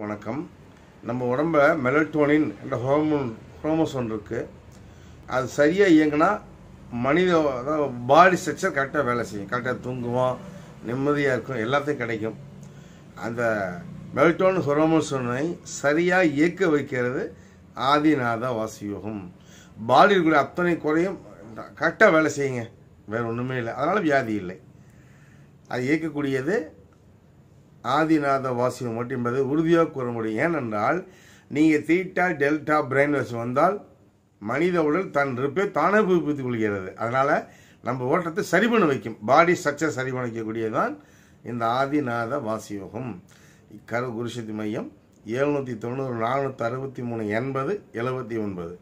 வணக்கம் நம்ம உடம்ப மெலட்டோனின் என்ற ஹோமோன் ஹோமோசோன் இருக்குது அது சரியாக இயங்கினா மனித பாடி ஸ்ட்ரக்சர் கரெக்டாக வேலை செய்யும் கரெக்டாக தூங்குவோம் நிம்மதியாக இருக்கும் எல்லாத்தையும் கிடைக்கும் அந்த மெல்டோன் ஹோமோசோனை சரியாக இயக்க வைக்கிறது ஆதிநாத வாசியோகம் பாடி இருக்கிற அத்தனை குறையும் கரெக்டாக வேலை செய்யுங்க வேறு ஒன்றுமே இல்லை அதனால் வியாதி இல்லை அது இயக்கக்கூடியது ஆதிநாத வாசியம் மட்டும் என்பது உறுதியாக கூற முடியும் ஏனென்றால் நீங்கள் தீட்டா டெல்டா பிரெயின் வாஷ் வந்தால் மனித உடல் தன் ரிப்பை தானே புதுப்பித்துக் கொள்கிறது அதனால் நம்ம ஓட்டத்தை சரி பண்ண வைக்கும் பாடி ஸ்ட்ரக்சர் சரி பண்ண வைக்கக்கூடியதான் இந்த ஆதிநாத வாசியோகம் கரு குருசக்தி மையம் எழுநூற்றி தொண்ணூறு நானூற்றி அறுபத்தி மூணு எண்பது எழுபத்தி ஒன்பது